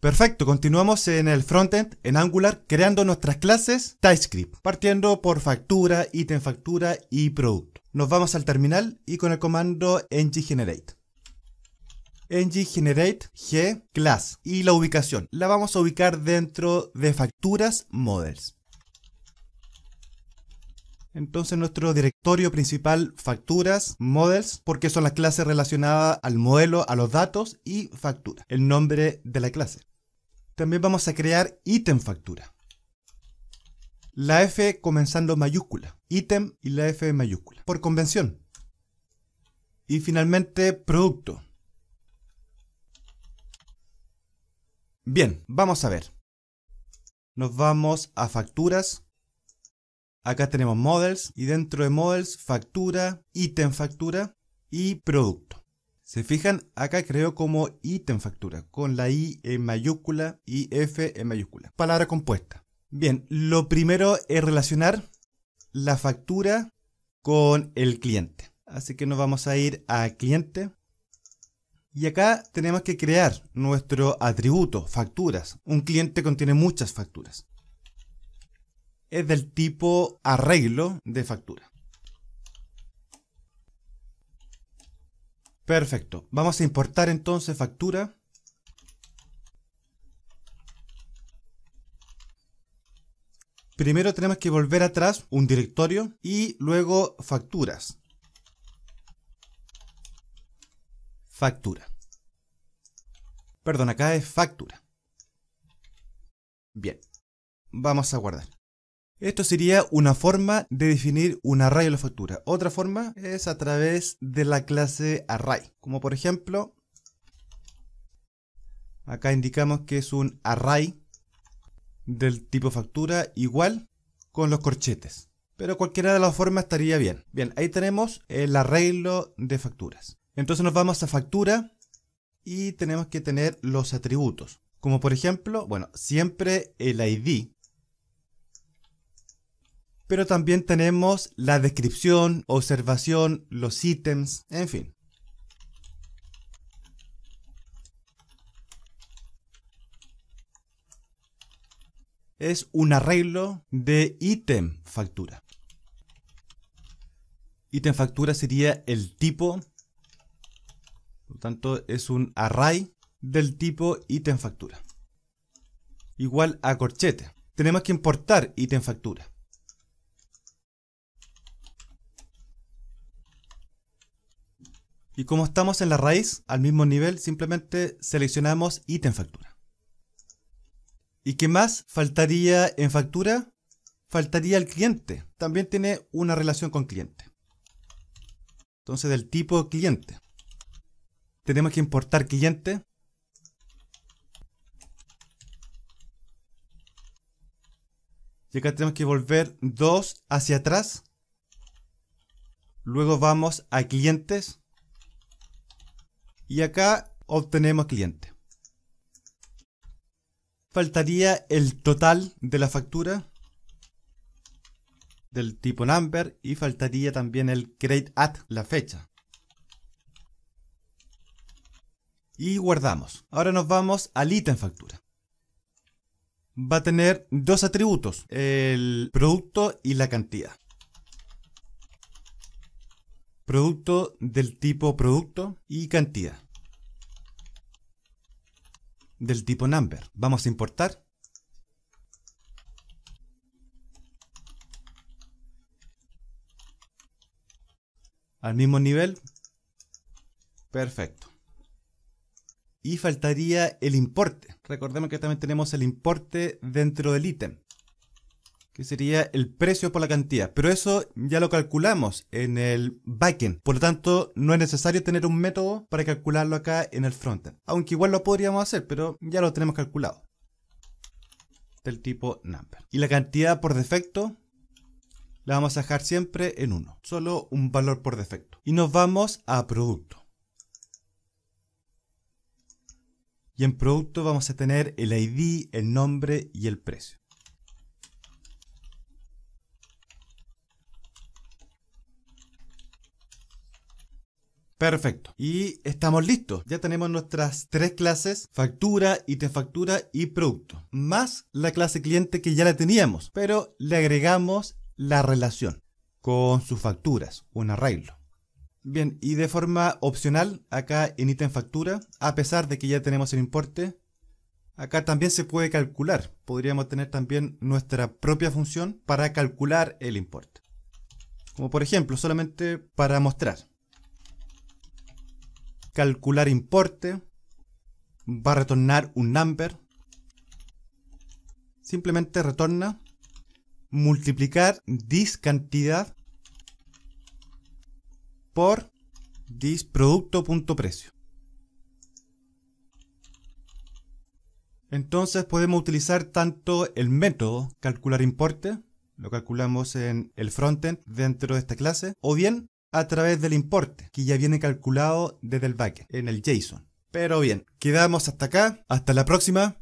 Perfecto, continuamos en el frontend en Angular creando nuestras clases TypeScript, partiendo por factura, ítem factura y producto. Nos vamos al terminal y con el comando ng-generate. ng-generate g class y la ubicación. La vamos a ubicar dentro de facturas models. Entonces nuestro directorio principal, facturas, models, porque son las clases relacionadas al modelo, a los datos y factura, el nombre de la clase también vamos a crear ítem factura. La F comenzando mayúscula, ítem y la F mayúscula, por convención. Y finalmente, producto. Bien, vamos a ver. Nos vamos a facturas. Acá tenemos models y dentro de models, factura, ítem factura y producto. Se fijan, acá creo como ítem factura, con la I en mayúscula y F en mayúscula. Palabra compuesta. Bien, lo primero es relacionar la factura con el cliente. Así que nos vamos a ir a cliente. Y acá tenemos que crear nuestro atributo, facturas. Un cliente contiene muchas facturas. Es del tipo arreglo de factura. Perfecto. Vamos a importar entonces factura. Primero tenemos que volver atrás un directorio y luego facturas. Factura. Perdón, acá es factura. Bien. Vamos a guardar. Esto sería una forma de definir un array de la factura. Otra forma es a través de la clase array. Como por ejemplo, acá indicamos que es un array del tipo factura igual con los corchetes. Pero cualquiera de las formas estaría bien. Bien, ahí tenemos el arreglo de facturas. Entonces nos vamos a factura y tenemos que tener los atributos. Como por ejemplo, bueno, siempre el ID pero también tenemos la descripción, observación, los ítems, en fin. Es un arreglo de ítem factura. Ítem factura sería el tipo, por lo tanto es un array del tipo ítem factura. Igual a corchete. Tenemos que importar ítem factura. Y como estamos en la raíz, al mismo nivel, simplemente seleccionamos ítem factura. ¿Y qué más faltaría en factura? Faltaría el cliente. También tiene una relación con cliente. Entonces, del tipo cliente. Tenemos que importar cliente. Y acá tenemos que volver 2 hacia atrás. Luego vamos a clientes. Y acá obtenemos cliente. Faltaría el total de la factura del tipo number y faltaría también el create at, la fecha. Y guardamos. Ahora nos vamos al ítem factura. Va a tener dos atributos, el producto y la cantidad producto del tipo producto y cantidad del tipo number. Vamos a importar. Al mismo nivel. Perfecto. Y faltaría el importe. Recordemos que también tenemos el importe dentro del ítem que sería el precio por la cantidad. Pero eso ya lo calculamos en el backend. Por lo tanto, no es necesario tener un método para calcularlo acá en el frontend. Aunque igual lo podríamos hacer, pero ya lo tenemos calculado. Del tipo number. Y la cantidad por defecto la vamos a dejar siempre en 1. Solo un valor por defecto. Y nos vamos a producto. Y en producto vamos a tener el ID, el nombre y el precio. Perfecto. Y estamos listos. Ya tenemos nuestras tres clases, factura, ítem factura y producto. Más la clase cliente que ya la teníamos, pero le agregamos la relación con sus facturas, un arreglo. Bien, y de forma opcional, acá en ítem factura, a pesar de que ya tenemos el importe, acá también se puede calcular. Podríamos tener también nuestra propia función para calcular el importe. Como por ejemplo, solamente para mostrar calcular importe, va a retornar un number, simplemente retorna multiplicar this cantidad por this Entonces podemos utilizar tanto el método calcular importe, lo calculamos en el frontend dentro de esta clase, o bien a través del importe, que ya viene calculado desde el backend, en el JSON. Pero bien, quedamos hasta acá, hasta la próxima.